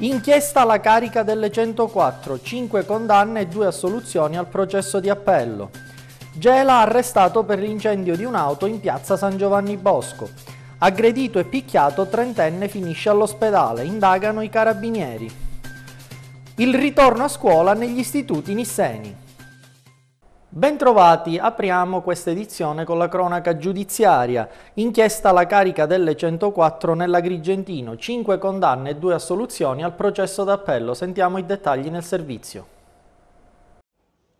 Inchiesta alla carica delle 104, 5 condanne e 2 assoluzioni al processo di appello. Gela arrestato per l'incendio di un'auto in piazza San Giovanni Bosco. Aggredito e picchiato, trentenne finisce all'ospedale, indagano i carabinieri. Il ritorno a scuola negli istituti nisseni. Bentrovati, apriamo questa edizione con la cronaca giudiziaria. Inchiesta alla carica delle 104 nell'Agrigentino, 5 condanne e 2 assoluzioni al processo d'appello. Sentiamo i dettagli nel servizio.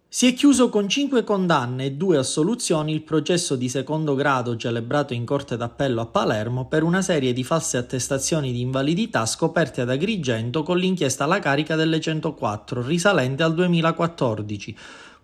Si è chiuso con 5 condanne e 2 assoluzioni il processo di secondo grado celebrato in Corte d'Appello a Palermo per una serie di false attestazioni di invalidità scoperte ad Agrigento con l'inchiesta alla carica delle 104 risalente al 2014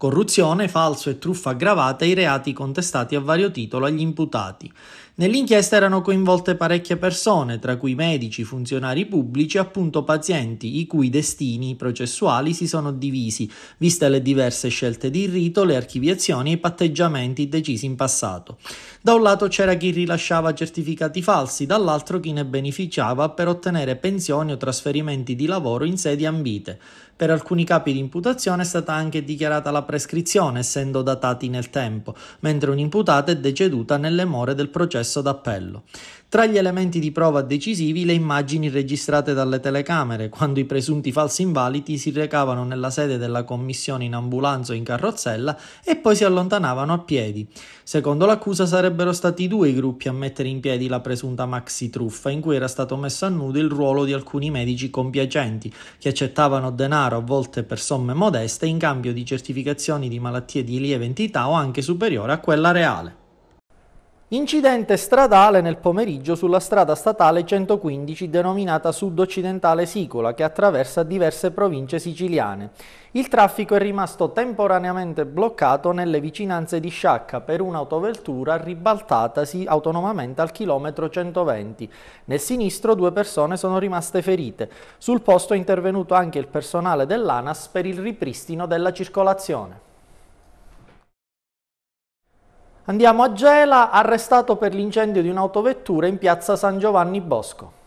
corruzione, falso e truffa aggravata i reati contestati a vario titolo agli imputati. Nell'inchiesta erano coinvolte parecchie persone, tra cui medici, funzionari pubblici e appunto pazienti, i cui destini processuali si sono divisi, viste le diverse scelte di rito, le archiviazioni e i patteggiamenti decisi in passato. Da un lato c'era chi rilasciava certificati falsi, dall'altro chi ne beneficiava per ottenere pensioni o trasferimenti di lavoro in sedi ambite. Per alcuni capi di imputazione è stata anche dichiarata la prescrizione, essendo datati nel tempo, mentre un'imputata è deceduta nelle more del processo d'appello. Tra gli elementi di prova decisivi le immagini registrate dalle telecamere, quando i presunti falsi invalidi si recavano nella sede della commissione in ambulanza o in carrozzella e poi si allontanavano a piedi. Secondo l'accusa sarebbero stati due i gruppi a mettere in piedi la presunta maxi truffa, in cui era stato messo a nudo il ruolo di alcuni medici compiacenti, che accettavano denaro a volte per somme modeste in cambio di certificazioni di malattie di lieve entità o anche superiore a quella reale. Incidente stradale nel pomeriggio sulla strada statale 115 denominata sud-occidentale Sicola che attraversa diverse province siciliane. Il traffico è rimasto temporaneamente bloccato nelle vicinanze di Sciacca per un'autovettura ribaltatasi autonomamente al chilometro 120. Nel sinistro due persone sono rimaste ferite. Sul posto è intervenuto anche il personale dell'ANAS per il ripristino della circolazione. Andiamo a Gela, arrestato per l'incendio di un'autovettura in piazza San Giovanni Bosco.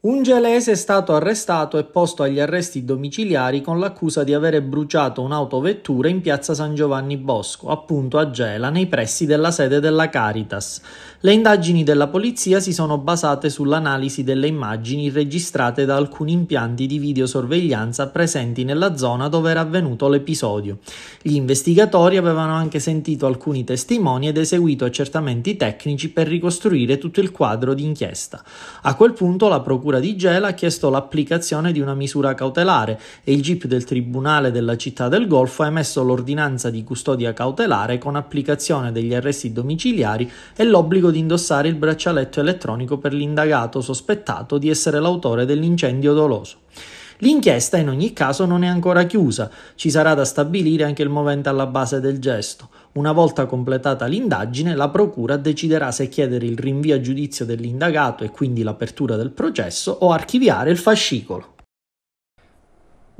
Un gelese è stato arrestato e posto agli arresti domiciliari con l'accusa di avere bruciato un'autovettura in piazza San Giovanni Bosco, appunto a Gela, nei pressi della sede della Caritas. Le indagini della polizia si sono basate sull'analisi delle immagini registrate da alcuni impianti di videosorveglianza presenti nella zona dove era avvenuto l'episodio. Gli investigatori avevano anche sentito alcuni testimoni ed eseguito accertamenti tecnici per ricostruire tutto il quadro d'inchiesta. A quel punto la procura procura di Gela ha chiesto l'applicazione di una misura cautelare e il GIP del Tribunale della Città del Golfo ha emesso l'ordinanza di custodia cautelare con applicazione degli arresti domiciliari e l'obbligo di indossare il braccialetto elettronico per l'indagato sospettato di essere l'autore dell'incendio doloso. L'inchiesta in ogni caso non è ancora chiusa, ci sarà da stabilire anche il movente alla base del gesto. Una volta completata l'indagine, la Procura deciderà se chiedere il rinvio a giudizio dell'indagato e quindi l'apertura del processo o archiviare il fascicolo.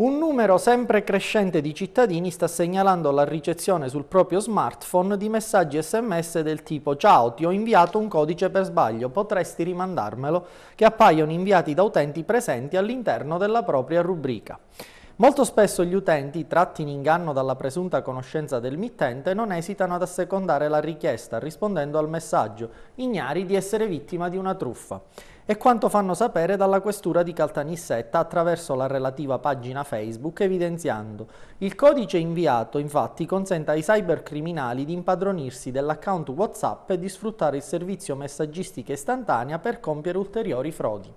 Un numero sempre crescente di cittadini sta segnalando la ricezione sul proprio smartphone di messaggi sms del tipo «Ciao, ti ho inviato un codice per sbaglio, potresti rimandarmelo», che appaiono inviati da utenti presenti all'interno della propria rubrica. Molto spesso gli utenti, tratti in inganno dalla presunta conoscenza del mittente, non esitano ad assecondare la richiesta rispondendo al messaggio, ignari di essere vittima di una truffa è quanto fanno sapere dalla questura di Caltanissetta attraverso la relativa pagina Facebook evidenziando il codice inviato infatti consente ai cybercriminali di impadronirsi dell'account WhatsApp e di sfruttare il servizio messaggistica istantanea per compiere ulteriori frodi.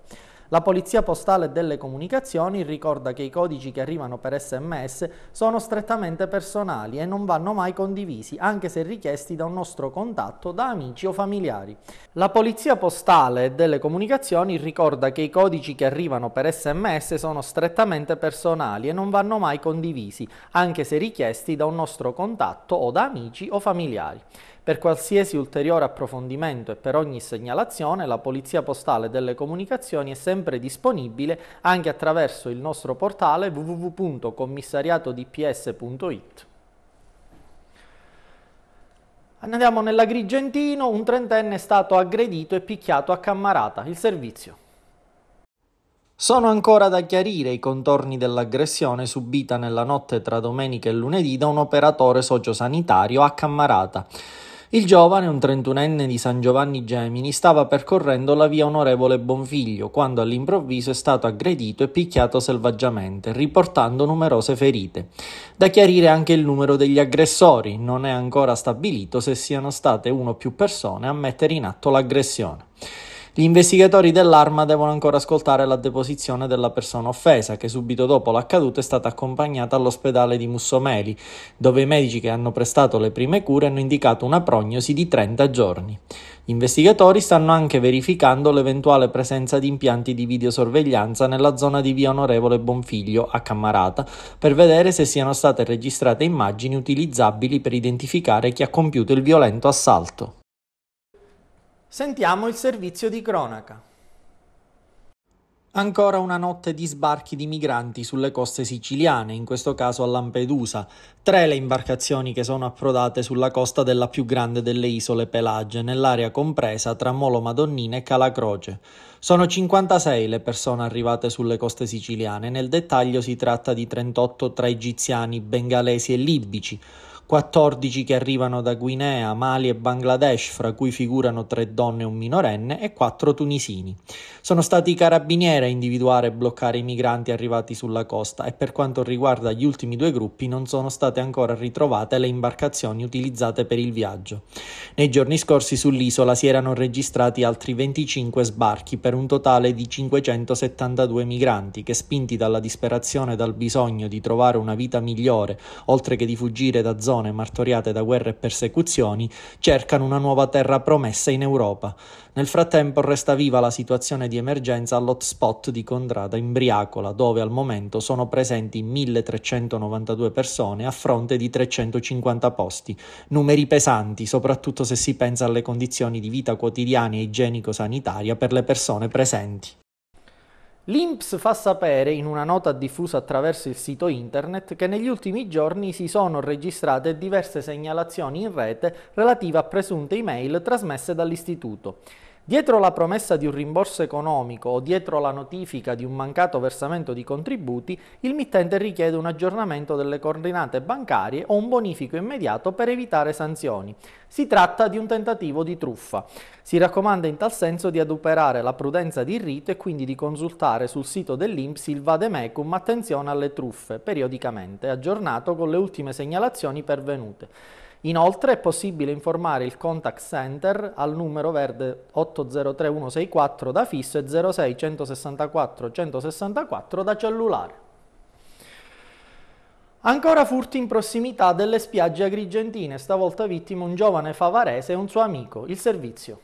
La Polizia Postale delle Comunicazioni ricorda che i codici che arrivano per sms sono strettamente personali e non vanno mai condivisi, anche se richiesti da un nostro contatto, da amici o familiari. La Polizia Postale delle Comunicazioni ricorda che i codici che arrivano per sms sono strettamente personali e non vanno mai condivisi, anche se richiesti da un nostro contatto o da amici o familiari. Per qualsiasi ulteriore approfondimento e per ogni segnalazione la Polizia Postale delle Comunicazioni è sempre disponibile anche attraverso il nostro portale www.commissariatodps.it. Andiamo nell'Agrigentino, un trentenne è stato aggredito e picchiato a Cammarata. Il servizio. Sono ancora da chiarire i contorni dell'aggressione subita nella notte tra domenica e lunedì da un operatore sociosanitario a Cammarata. Il giovane, un trentunenne di San Giovanni Gemini, stava percorrendo la via Onorevole Bonfiglio quando all'improvviso è stato aggredito e picchiato selvaggiamente, riportando numerose ferite. Da chiarire anche il numero degli aggressori, non è ancora stabilito se siano state uno o più persone a mettere in atto l'aggressione. Gli investigatori dell'arma devono ancora ascoltare la deposizione della persona offesa, che subito dopo l'accaduto è stata accompagnata all'ospedale di Mussomeli, dove i medici che hanno prestato le prime cure hanno indicato una prognosi di 30 giorni. Gli investigatori stanno anche verificando l'eventuale presenza di impianti di videosorveglianza nella zona di via Onorevole Bonfiglio a Cammarata per vedere se siano state registrate immagini utilizzabili per identificare chi ha compiuto il violento assalto. Sentiamo il servizio di cronaca. Ancora una notte di sbarchi di migranti sulle coste siciliane, in questo caso a Lampedusa. Tre le imbarcazioni che sono approdate sulla costa della più grande delle isole Pelagie, nell'area compresa tra Molo Madonnina e Calacroce. Sono 56 le persone arrivate sulle coste siciliane, nel dettaglio si tratta di 38 tra egiziani, bengalesi e libici. 14 che arrivano da Guinea, Mali e Bangladesh, fra cui figurano tre donne e un minorenne, e quattro tunisini. Sono stati i carabinieri a individuare e bloccare i migranti arrivati sulla costa e per quanto riguarda gli ultimi due gruppi non sono state ancora ritrovate le imbarcazioni utilizzate per il viaggio. Nei giorni scorsi sull'isola si erano registrati altri 25 sbarchi per un totale di 572 migranti che spinti dalla disperazione e dal bisogno di trovare una vita migliore, oltre che di fuggire da zone zone martoriate da guerre e persecuzioni, cercano una nuova terra promessa in Europa. Nel frattempo resta viva la situazione di emergenza all'hotspot di Contrada in Briacola, dove al momento sono presenti 1392 persone a fronte di 350 posti, numeri pesanti soprattutto se si pensa alle condizioni di vita quotidiane e igienico-sanitaria per le persone presenti. L'INPS fa sapere in una nota diffusa attraverso il sito internet che negli ultimi giorni si sono registrate diverse segnalazioni in rete relative a presunte email trasmesse dall'istituto. Dietro la promessa di un rimborso economico o dietro la notifica di un mancato versamento di contributi, il mittente richiede un aggiornamento delle coordinate bancarie o un bonifico immediato per evitare sanzioni. Si tratta di un tentativo di truffa. Si raccomanda in tal senso di adoperare la prudenza di rito e quindi di consultare sul sito dell'INPS il Vademecum attenzione alle truffe, periodicamente aggiornato con le ultime segnalazioni pervenute. Inoltre è possibile informare il contact center al numero verde 803164 da fisso e 06 164 164 da cellulare. Ancora furti in prossimità delle spiagge agrigentine, stavolta vittima un giovane favarese e un suo amico. Il servizio.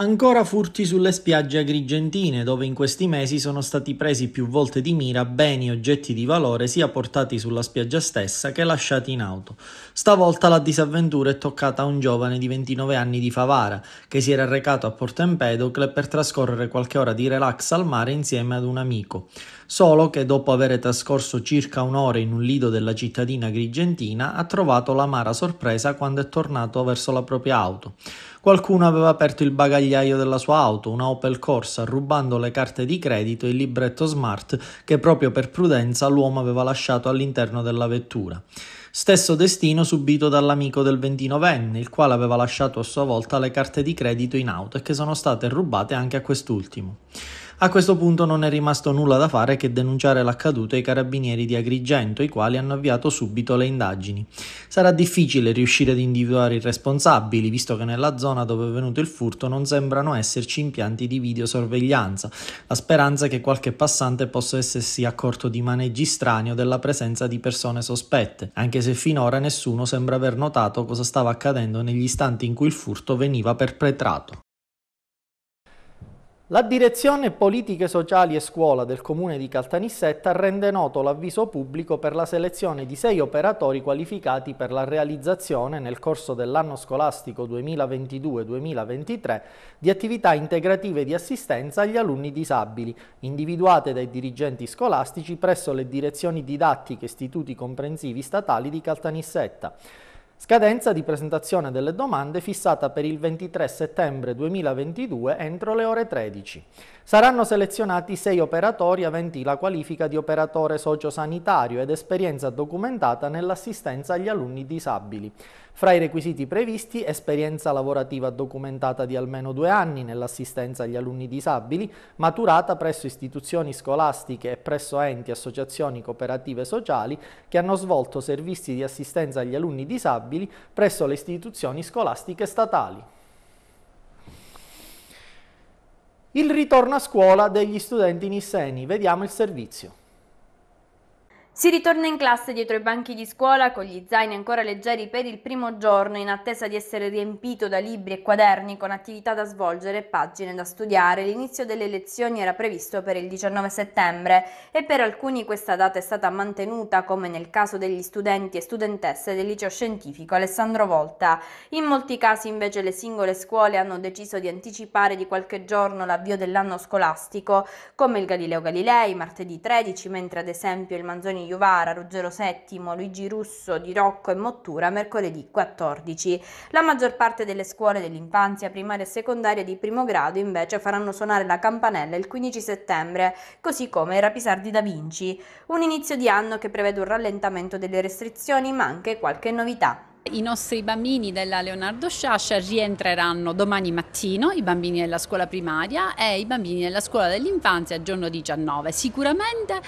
Ancora furti sulle spiagge agrigentine, dove in questi mesi sono stati presi più volte di mira beni e oggetti di valore sia portati sulla spiaggia stessa che lasciati in auto. Stavolta la disavventura è toccata a un giovane di 29 anni di Favara, che si era recato a Porto Empedocle per trascorrere qualche ora di relax al mare insieme ad un amico. Solo che dopo aver trascorso circa un'ora in un lido della cittadina agrigentina, ha trovato l'amara sorpresa quando è tornato verso la propria auto. Qualcuno aveva aperto il bagagliaio della sua auto, una Opel Corsa, rubando le carte di credito e il libretto smart che proprio per prudenza l'uomo aveva lasciato all'interno della vettura. Stesso destino subito dall'amico del ventinovenne, il quale aveva lasciato a sua volta le carte di credito in auto e che sono state rubate anche a quest'ultimo. A questo punto non è rimasto nulla da fare che denunciare l'accaduto ai carabinieri di Agrigento, i quali hanno avviato subito le indagini. Sarà difficile riuscire ad individuare i responsabili, visto che nella zona dove è venuto il furto non sembrano esserci impianti di videosorveglianza. La speranza è che qualche passante possa essersi accorto di maneggi strani o della presenza di persone sospette, anche se finora nessuno sembra aver notato cosa stava accadendo negli istanti in cui il furto veniva perpetrato. La direzione Politiche Sociali e Scuola del Comune di Caltanissetta rende noto l'avviso pubblico per la selezione di sei operatori qualificati per la realizzazione nel corso dell'anno scolastico 2022-2023 di attività integrative di assistenza agli alunni disabili, individuate dai dirigenti scolastici presso le direzioni didattiche istituti comprensivi statali di Caltanissetta. Scadenza di presentazione delle domande fissata per il 23 settembre 2022 entro le ore 13. Saranno selezionati sei operatori aventi la qualifica di operatore sociosanitario ed esperienza documentata nell'assistenza agli alunni disabili. Fra i requisiti previsti, esperienza lavorativa documentata di almeno due anni nell'assistenza agli alunni disabili, maturata presso istituzioni scolastiche e presso enti, associazioni, cooperative sociali che hanno svolto servizi di assistenza agli alunni disabili presso le istituzioni scolastiche statali. Il ritorno a scuola degli studenti nisseni. Vediamo il servizio. Si ritorna in classe dietro i banchi di scuola con gli zaini ancora leggeri per il primo giorno in attesa di essere riempito da libri e quaderni con attività da svolgere e pagine da studiare. L'inizio delle lezioni era previsto per il 19 settembre e per alcuni questa data è stata mantenuta come nel caso degli studenti e studentesse del liceo scientifico Alessandro Volta. In molti casi invece le singole scuole hanno deciso di anticipare di qualche giorno l'avvio dell'anno scolastico come il Galileo Galilei martedì 13 mentre ad esempio il Manzoni Iovara, Ruggero VII, Luigi Russo, Di Rocco e Mottura mercoledì 14. La maggior parte delle scuole dell'infanzia primaria e secondaria di primo grado invece faranno suonare la campanella il 15 settembre, così come i Rapisardi da Vinci, un inizio di anno che prevede un rallentamento delle restrizioni ma anche qualche novità. I nostri bambini della Leonardo Sciascia rientreranno domani mattino, i bambini della scuola primaria e i bambini della scuola dell'infanzia giorno 19, sicuramente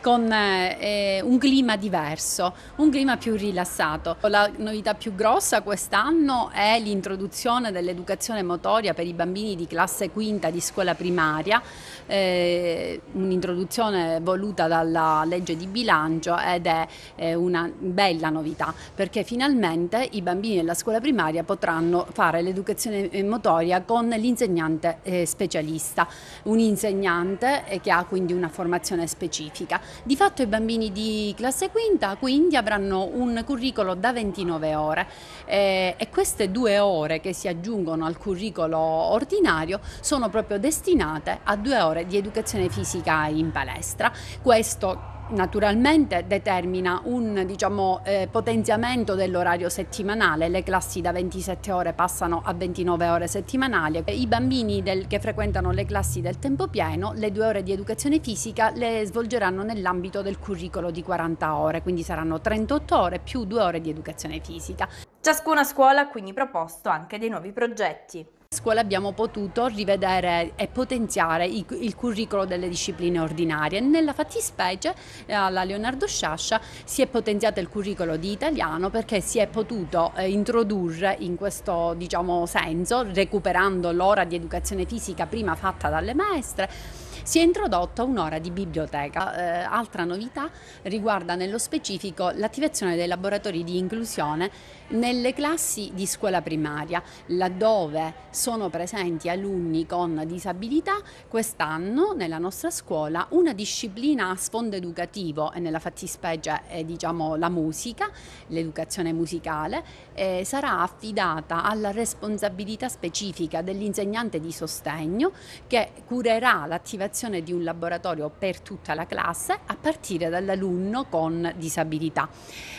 con eh, eh, un clima diverso, un clima più rilassato. La novità più grossa quest'anno è l'introduzione dell'educazione motoria per i bambini di classe quinta di scuola primaria, eh, un'introduzione voluta dalla legge di bilancio ed è eh, una bella novità perché finalmente finalmente i bambini della scuola primaria potranno fare l'educazione eh, motoria con l'insegnante eh, specialista, un insegnante eh, che ha quindi una formazione specifica. Di fatto i bambini di classe quinta quindi avranno un curriculum da 29 ore e queste due ore che si aggiungono al curriculum ordinario sono proprio destinate a due ore di educazione fisica in palestra. Questo naturalmente determina un diciamo, eh, potenziamento dell'orario settimanale, le classi da 27 ore passano a 29 ore settimanali, i bambini del, che frequentano le classi del tempo pieno le due ore di educazione fisica le svolgeranno nell'ambito del curriculum di 40 ore, quindi saranno 38 ore più due ore di educazione fisica. Ciascuna scuola ha quindi proposto anche dei nuovi progetti scuola abbiamo potuto rivedere e potenziare il curriculum delle discipline ordinarie. Nella fattispecie eh, alla Leonardo Sciascia si è potenziato il curriculum di italiano perché si è potuto eh, introdurre in questo diciamo, senso, recuperando l'ora di educazione fisica prima fatta dalle maestre, si è introdotta un'ora di biblioteca. Eh, altra novità riguarda nello specifico l'attivazione dei laboratori di inclusione nelle classi di scuola primaria, laddove sono presenti alunni con disabilità. Quest'anno nella nostra scuola una disciplina a sfondo educativo e nella fattispecie è diciamo, la musica, l'educazione musicale, eh, sarà affidata alla responsabilità specifica dell'insegnante di sostegno che curerà l'attivazione creazione di un laboratorio per tutta la classe a partire dall'alunno con disabilità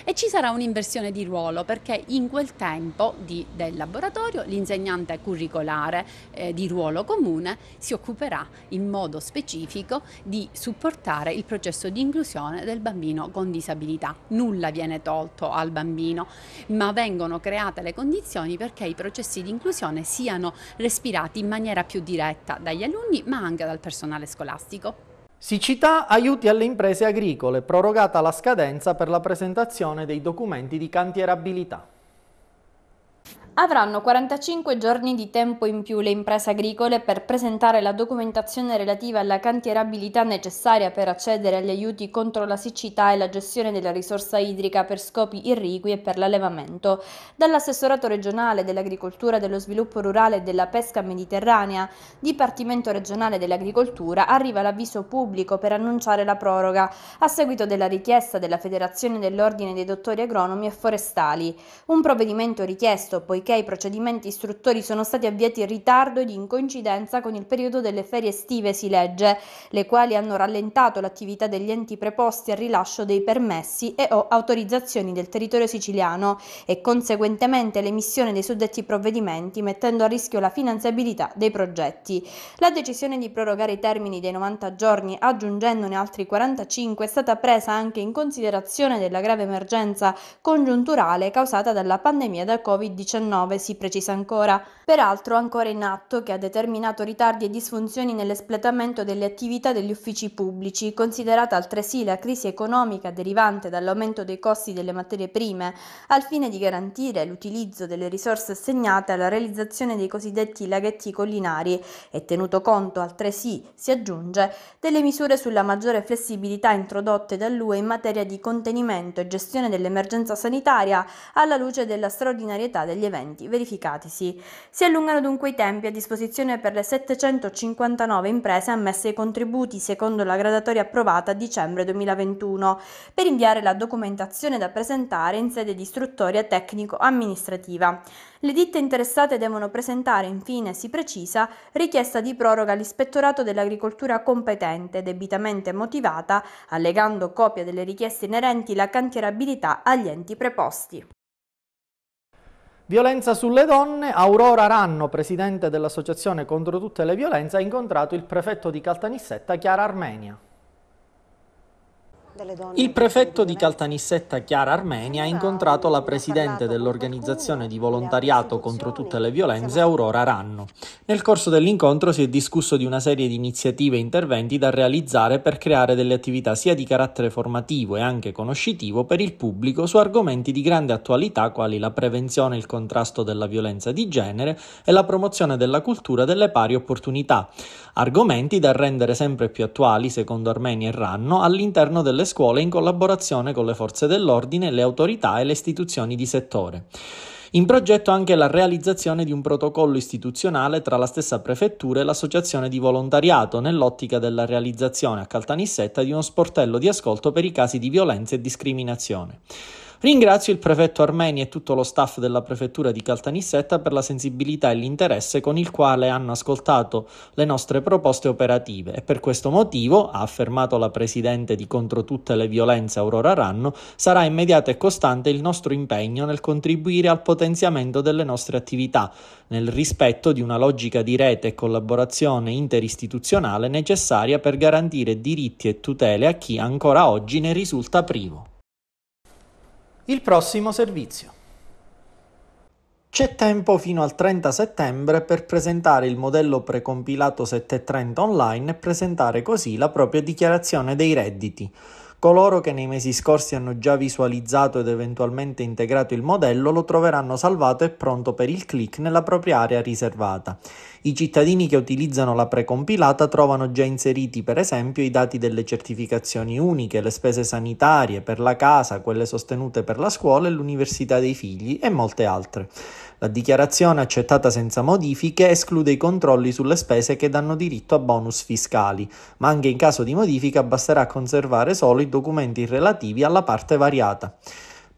e ci sarà un'inversione di ruolo perché in quel tempo di, del laboratorio l'insegnante curricolare eh, di ruolo comune si occuperà in modo specifico di supportare il processo di inclusione del bambino con disabilità. Nulla viene tolto al bambino ma vengono create le condizioni perché i processi di inclusione siano respirati in maniera più diretta dagli alunni ma anche dal personale nazionale scolastico. Siccità aiuti alle imprese agricole, prorogata la scadenza per la presentazione dei documenti di cantierabilità. Avranno 45 giorni di tempo in più le imprese agricole per presentare la documentazione relativa alla cantierabilità necessaria per accedere agli aiuti contro la siccità e la gestione della risorsa idrica per scopi irrigui e per l'allevamento. Dall'assessorato regionale dell'agricoltura, dello sviluppo rurale e della pesca mediterranea, Dipartimento regionale dell'agricoltura, arriva l'avviso pubblico per annunciare la proroga a seguito della richiesta della Federazione dell'Ordine dei Dottori Agronomi e Forestali. Un provvedimento richiesto poiché perché i procedimenti istruttori sono stati avviati in ritardo ed in coincidenza con il periodo delle ferie estive, si legge, le quali hanno rallentato l'attività degli enti preposti al rilascio dei permessi e o autorizzazioni del territorio siciliano e conseguentemente l'emissione dei suddetti provvedimenti, mettendo a rischio la finanziabilità dei progetti. La decisione di prorogare i termini dei 90 giorni, aggiungendone altri 45, è stata presa anche in considerazione della grave emergenza congiunturale causata dalla pandemia da Covid-19 si precisa ancora, peraltro ancora in atto che ha determinato ritardi e disfunzioni nell'espletamento delle attività degli uffici pubblici, considerata altresì la crisi economica derivante dall'aumento dei costi delle materie prime, al fine di garantire l'utilizzo delle risorse assegnate alla realizzazione dei cosiddetti laghetti collinari e tenuto conto altresì, si aggiunge, delle misure sulla maggiore flessibilità introdotte dall'UE in materia di contenimento e gestione dell'emergenza sanitaria alla luce della straordinarietà degli eventi eventi verificatisi. Si allungano dunque i tempi a disposizione per le 759 imprese ammesse ai contributi secondo la gradatoria approvata a dicembre 2021 per inviare la documentazione da presentare in sede di istruttoria tecnico-amministrativa. Le ditte interessate devono presentare infine, si precisa, richiesta di proroga all'ispettorato dell'agricoltura competente, debitamente motivata, allegando copia delle richieste inerenti la cantierabilità agli enti preposti. Violenza sulle donne, Aurora Ranno, presidente dell'Associazione contro tutte le violenze, ha incontrato il prefetto di Caltanissetta, Chiara Armenia. Il prefetto di Caltanissetta Chiara Armenia ha incontrato la presidente dell'organizzazione di volontariato contro tutte le violenze Aurora Ranno. Nel corso dell'incontro si è discusso di una serie di iniziative e interventi da realizzare per creare delle attività sia di carattere formativo e anche conoscitivo per il pubblico su argomenti di grande attualità quali la prevenzione e il contrasto della violenza di genere e la promozione della cultura delle pari opportunità, argomenti da rendere sempre più attuali secondo Armenia e Ranno all'interno delle scuole in collaborazione con le forze dell'ordine, le autorità e le istituzioni di settore. In progetto anche la realizzazione di un protocollo istituzionale tra la stessa prefettura e l'associazione di volontariato nell'ottica della realizzazione a Caltanissetta di uno sportello di ascolto per i casi di violenza e discriminazione. Ringrazio il prefetto Armeni e tutto lo staff della prefettura di Caltanissetta per la sensibilità e l'interesse con il quale hanno ascoltato le nostre proposte operative e per questo motivo, ha affermato la presidente di Contro tutte le violenze Aurora Ranno, sarà immediato e costante il nostro impegno nel contribuire al potenziamento delle nostre attività, nel rispetto di una logica di rete e collaborazione interistituzionale necessaria per garantire diritti e tutele a chi ancora oggi ne risulta privo il prossimo servizio. C'è tempo fino al 30 settembre per presentare il modello precompilato 730 online e presentare così la propria dichiarazione dei redditi. Coloro che nei mesi scorsi hanno già visualizzato ed eventualmente integrato il modello lo troveranno salvato e pronto per il click nella propria area riservata. I cittadini che utilizzano la precompilata trovano già inseriti per esempio i dati delle certificazioni uniche, le spese sanitarie, per la casa, quelle sostenute per la scuola e l'università dei figli e molte altre. La dichiarazione accettata senza modifiche esclude i controlli sulle spese che danno diritto a bonus fiscali, ma anche in caso di modifica basterà conservare solo i documenti relativi alla parte variata.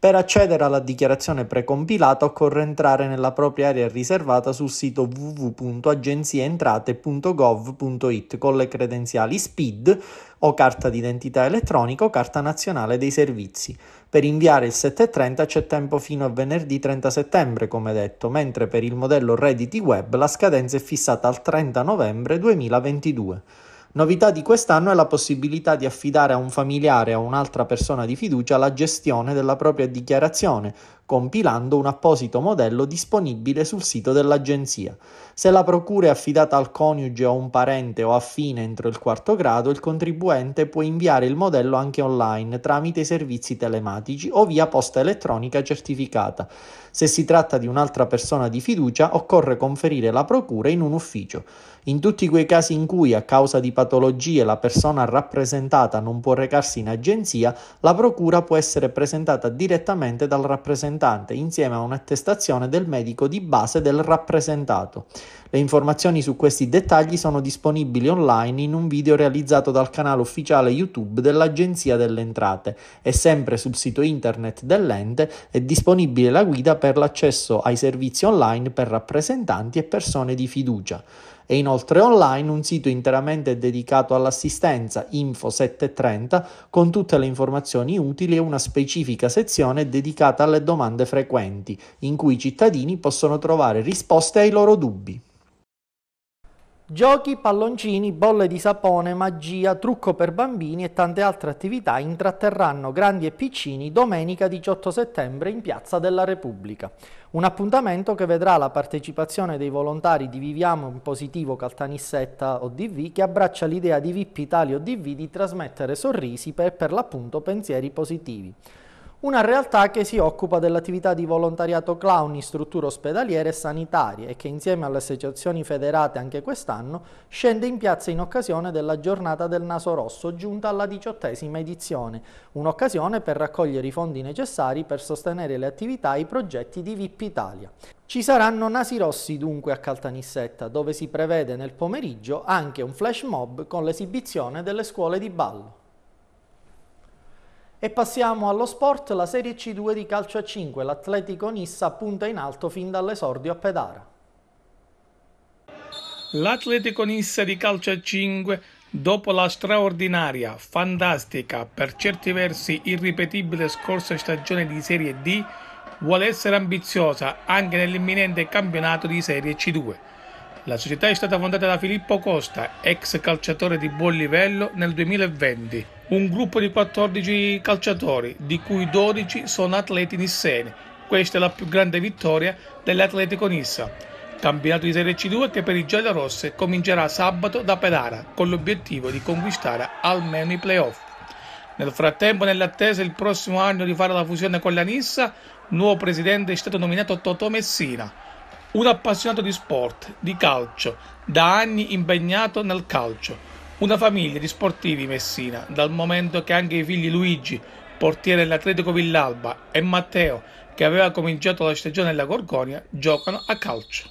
Per accedere alla dichiarazione precompilata occorre entrare nella propria area riservata sul sito www.agenzieentrate.gov.it con le credenziali SPID o carta d'identità elettronica o carta nazionale dei servizi. Per inviare il 730 c'è tempo fino a venerdì 30 settembre, come detto, mentre per il modello Redditi Web la scadenza è fissata al 30 novembre 2022. Novità di quest'anno è la possibilità di affidare a un familiare o a un'altra persona di fiducia la gestione della propria dichiarazione, compilando un apposito modello disponibile sul sito dell'agenzia. Se la procura è affidata al coniuge o a un parente o affine entro il quarto grado, il contribuente può inviare il modello anche online tramite i servizi telematici o via posta elettronica certificata. Se si tratta di un'altra persona di fiducia, occorre conferire la procura in un ufficio. In tutti quei casi in cui, a causa di patologie, la persona rappresentata non può recarsi in agenzia, la procura può essere presentata direttamente dal rappresentante rappresentante insieme a un'attestazione del medico di base del rappresentato. Le informazioni su questi dettagli sono disponibili online in un video realizzato dal canale ufficiale YouTube dell'Agenzia delle Entrate e sempre sul sito internet dell'ente è disponibile la guida per l'accesso ai servizi online per rappresentanti e persone di fiducia e inoltre online un sito interamente dedicato all'assistenza Info 730 con tutte le informazioni utili e una specifica sezione dedicata alle domande frequenti, in cui i cittadini possono trovare risposte ai loro dubbi. Giochi, palloncini, bolle di sapone, magia, trucco per bambini e tante altre attività intratterranno grandi e piccini domenica 18 settembre in Piazza della Repubblica. Un appuntamento che vedrà la partecipazione dei volontari di Viviamo in Positivo Caltanissetta ODV che abbraccia l'idea di VIP Italia ODV di trasmettere sorrisi e per, per l'appunto pensieri positivi una realtà che si occupa dell'attività di volontariato clown in strutture ospedaliere e sanitarie e che insieme alle associazioni federate anche quest'anno scende in piazza in occasione della giornata del naso rosso giunta alla diciottesima edizione, un'occasione per raccogliere i fondi necessari per sostenere le attività e i progetti di VIP Italia. Ci saranno nasi rossi dunque a Caltanissetta, dove si prevede nel pomeriggio anche un flash mob con l'esibizione delle scuole di ballo. E passiamo allo sport, la Serie C2 di calcio a 5, l'Atletico Nissa punta in alto fin dall'esordio a Pedara. L'Atletico Nissa di calcio a 5, dopo la straordinaria, fantastica, per certi versi irripetibile scorsa stagione di Serie D, vuole essere ambiziosa anche nell'imminente campionato di Serie C2. La società è stata fondata da Filippo Costa, ex calciatore di buon livello, nel 2020 un gruppo di 14 calciatori, di cui 12 sono atleti nisseni. Questa è la più grande vittoria dell'Atletico Nissa. Campionato di Serie C2 che per i giallorosse comincerà sabato da Pedara con l'obiettivo di conquistare almeno i playoff. Nel frattempo, nell'attesa il prossimo anno di fare la fusione con la Nissa, nuovo presidente è stato nominato Totò Messina un appassionato di sport, di calcio, da anni impegnato nel calcio. Una famiglia di sportivi Messina, dal momento che anche i figli Luigi, portiere dell'Atletico Villalba, e Matteo, che aveva cominciato la stagione nella Gorgonia, giocano a calcio.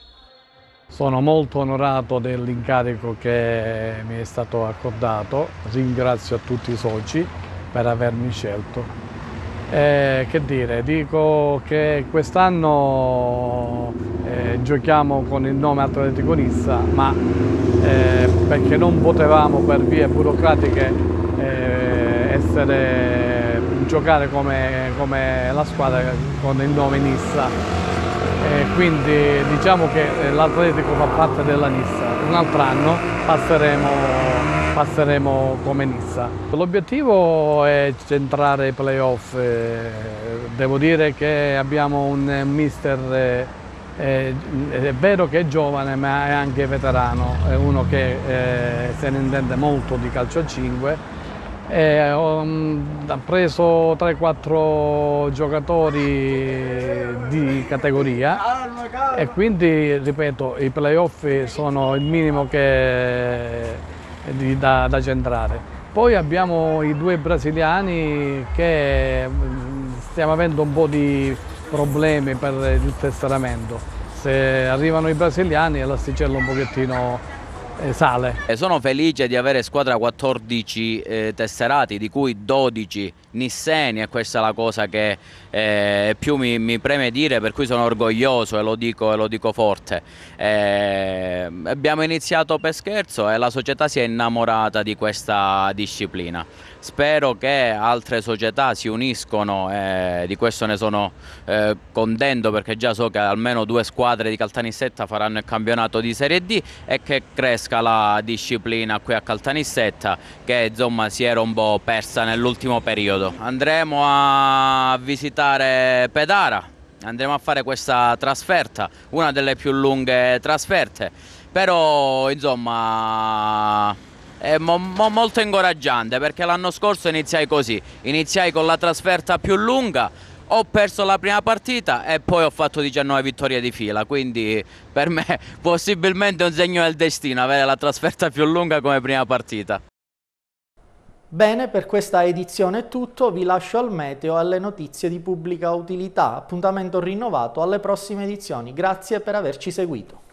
Sono molto onorato dell'incarico che mi è stato accordato, ringrazio tutti i soci per avermi scelto. Eh, che dire, dico che quest'anno eh, giochiamo con il nome Atletico Nizza, ma eh, perché non potevamo per vie burocratiche eh, essere, giocare come, come, la squadra con il nome Nissa. quindi diciamo che eh, l'Atletico fa parte della Nissa. Un altro anno passeremo passeremo come Nizza. L'obiettivo è centrare i playoff, eh, devo dire che abbiamo un mister eh, eh, è vero che è giovane ma è anche veterano, è uno che se ne intende molto di calcio a 5. Eh, um, ha preso 3-4 giocatori di categoria e quindi ripeto i playoff sono il minimo che eh, da, da centrare. Poi abbiamo i due brasiliani che mm, stiamo avendo un po' di problemi per il tesseramento. Se arrivano i brasiliani l'asticella un pochettino eh, sale. Sono felice di avere squadra 14 eh, tesserati, di cui 12 Nisseni e questa è la cosa che eh, più mi, mi, preme dire per cui sono orgoglioso e lo dico, e lo dico forte eh, abbiamo iniziato per scherzo e la società si è innamorata di questa disciplina spero che altre società si uniscono eh, di questo ne sono eh, contento perché già so che almeno due squadre di Caltanissetta faranno il campionato di Serie D e che cresca la disciplina qui a Caltanissetta che insomma si era un po' persa nell'ultimo periodo periodo. Andremo a visitare Pedara, andremo a fare questa trasferta, una delle più lunghe trasferte, però insomma è mo mo molto incoraggiante perché l'anno scorso iniziai così, iniziai con la trasferta più lunga, ho perso la prima partita e poi ho fatto 19 vittorie di fila, quindi per me possibilmente è un segno del destino avere la trasferta più lunga come prima partita. Bene, per questa edizione è tutto, vi lascio al meteo e alle notizie di pubblica utilità, appuntamento rinnovato alle prossime edizioni. Grazie per averci seguito.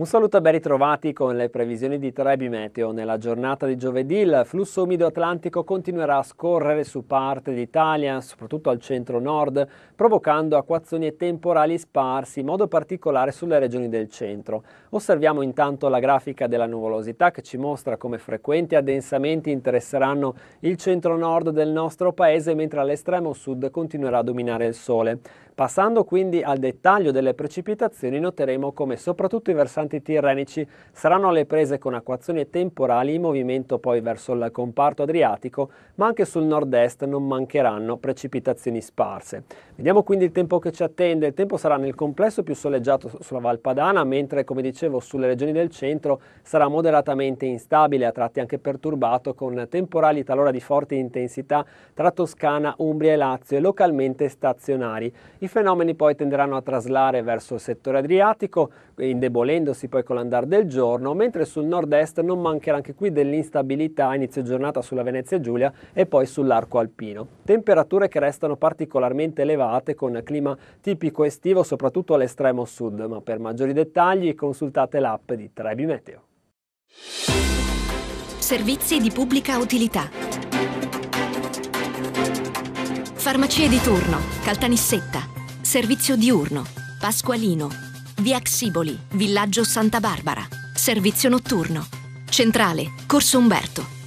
Un saluto e ben ritrovati con le previsioni di Trebi Meteo. Nella giornata di giovedì il flusso umido atlantico continuerà a scorrere su parte d'Italia, soprattutto al centro-nord, provocando acquazzoni e temporali sparsi, in modo particolare sulle regioni del centro. Osserviamo intanto la grafica della nuvolosità che ci mostra come frequenti addensamenti interesseranno il centro-nord del nostro paese, mentre all'estremo sud continuerà a dominare il sole. Passando quindi al dettaglio delle precipitazioni noteremo come soprattutto i versanti tirrenici saranno alle prese con acquazioni temporali in movimento poi verso il comparto adriatico, ma anche sul nord-est non mancheranno precipitazioni sparse. Vediamo quindi il tempo che ci attende, il tempo sarà nel complesso più soleggiato sulla Valpadana, mentre come dicevo sulle regioni del centro sarà moderatamente instabile, a tratti anche perturbato, con temporali talora di forte intensità tra Toscana, Umbria e Lazio e localmente stazionari. I fenomeni poi tenderanno a traslare verso il settore adriatico, indebolendosi poi con l'andare del giorno, mentre sul nord-est non mancherà anche qui dell'instabilità a inizio giornata sulla Venezia Giulia e poi sull'arco alpino. Temperature che restano particolarmente elevate con clima tipico estivo soprattutto all'estremo sud, ma per maggiori dettagli consultate l'app di Trebi Meteo. Servizi di pubblica utilità. Farmacie di turno, Caltanissetta, Servizio diurno. Pasqualino. Via Xiboli, Villaggio Santa Barbara. Servizio notturno. Centrale, Corso Umberto.